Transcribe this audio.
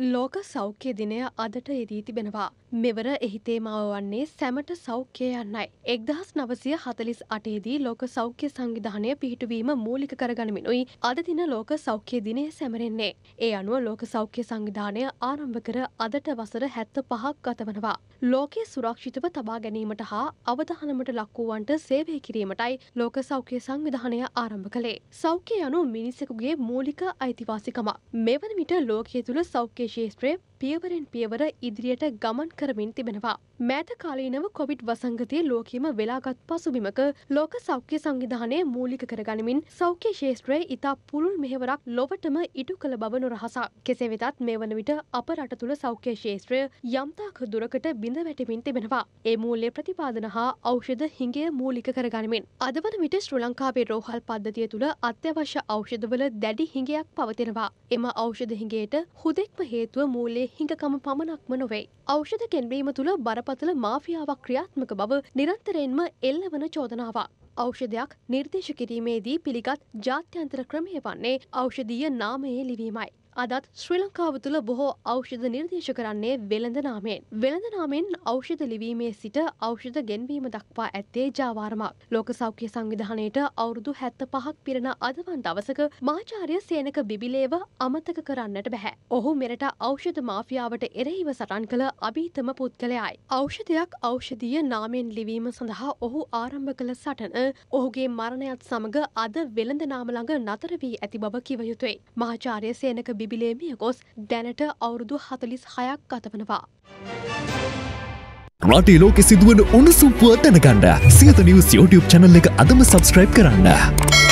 ලෝක සෞඛ්‍ය දිනය අදට එදී තිබෙනවා. මෙවර එහි තේමාව වන්නේ සැමට සෞඛ්‍යය යන්නයි. එක්දහස් නවසය හතලිස් අටේදී ලෝක සෞඛ්‍ය සංවිධානය පිහිටුවීම මූලික කරගනිමිනුයි අද දින ලෝක සෞඛ්‍ය දිනය සැමරෙන්නේ. ඒ අනුව ලෝක සෞඛ්‍ය සංවිධානය ආරම්භ කර අදට වසර හැත්ත පහක් ගතවනවා. ලෝකයේ සුරක්ෂිතව තබා ගැනීමට හා අවධහනමට ලක්වූවන්ට සේවය කිරීමටයි ලෝක සෞඛ්‍ය සංවිධානය ආරම්භ කළේ. සෞඛ්‍ය යනු මිනිසෙකුගේ මූලික අයිතිවාසිකම. මෙවන විට ලෝකයේ තුළ සෞඛ්‍ය ফেসি স্প্রে පියවරෙන් පියවර ඉදිරියට ගමන් කරමින් තිබෙනවා. මෑත කාලීනව කොවිඩ් වසංගතය ලෝකීම වෙලාගත් පසුබිමක ලෝක සෞඛ්‍ය සංවිධානය මූලික කරගනිමින් සෞඛ්‍ය ශේෂත්‍රයේ ඉතා පුළුල් මෙහෙවරක් ලොවටම ඉටු කළ බව නොරහසා. කෙසේ වෙතත් මේ වන විට අප රට තුළ සෞඛ්‍ය ශේෂත්‍රය යම්තාක් දුරකට බිඳ වැටමින් තිබෙනවා. ඒ මූල්‍ය ප්‍රතිපාදන හා ඖෂධ හිඟය මූලික කරගනිමින්. අද වන විට ශ්‍ර ලංකාවේ රෝහල් පද්ධතිය තුළ අත්‍යවශ්‍ය ඖෂධවල දැඩි හිඟයක් පවතිනවා. එම ඖෂධ හිඟයට හුදෙක්ම හේතුව මූලේ හිඟකම පමණක්ම නොවේ. ඖෂධ කෙන්වීම තුළ බරපතල මාෆියාවක් ක්‍රියාත්මක බව නිරන්තරයෙන්ම එල්ලවන චෝදනාවක්. ඖෂධයක් නිර්දේශ කිරීමේදී පිළිගත් ජාත්‍යන්තර ක්‍රමය වන්නේ ඖෂධීය නාමයේ ලිවීමයි. අදත් ශ්‍රී ලංකාව තුළ බොහෝ ඖෂධ නිර්දේශ කරන්නේ වෙළඳ නාමයෙන්. වෙළඳ නාමෙන් ඖෂධ ලිවීමේ සිට ඖෂධ ගෙන්වීම දක්වා ඇත්තේ ජාවාරමක්. ලෝක සෞඛ්‍ය සංවිධානයට අවුරුදු හැත්ත පහක් පිරෙන අදවන් දවසක මාචාර්ය සේනක බිබිලේව අමතක කරන්නට බැහැ. ඔහු මෙරට ඖෂධ මාෆියාවට එරෙහිව සටන් කළ අභීතම පුද්ගලයයි. ඖෂධයක් ඖෂධීය නාමෙන් ලිවීම සඳහා ඔහු ආරම්භ කළ සටන ඔහුගේ මරණයත් සමඟ අද වෙළඳ නාම ළඟ නතර වී ඇති බව කිව යුතුයි. මාචාර්ය සේනක බිබිලේව බිලේ මියගොස් දැනට අවුරුදු හතලිස් හයක් ගතවනවා. රටේ ලෝකෙ සිදුවන උණුසුම්පුව දැනගණ්ඩ සියත නිවස් YouTube චැනල් එක අදම සබස්ක්‍රයිබ් කරන්න.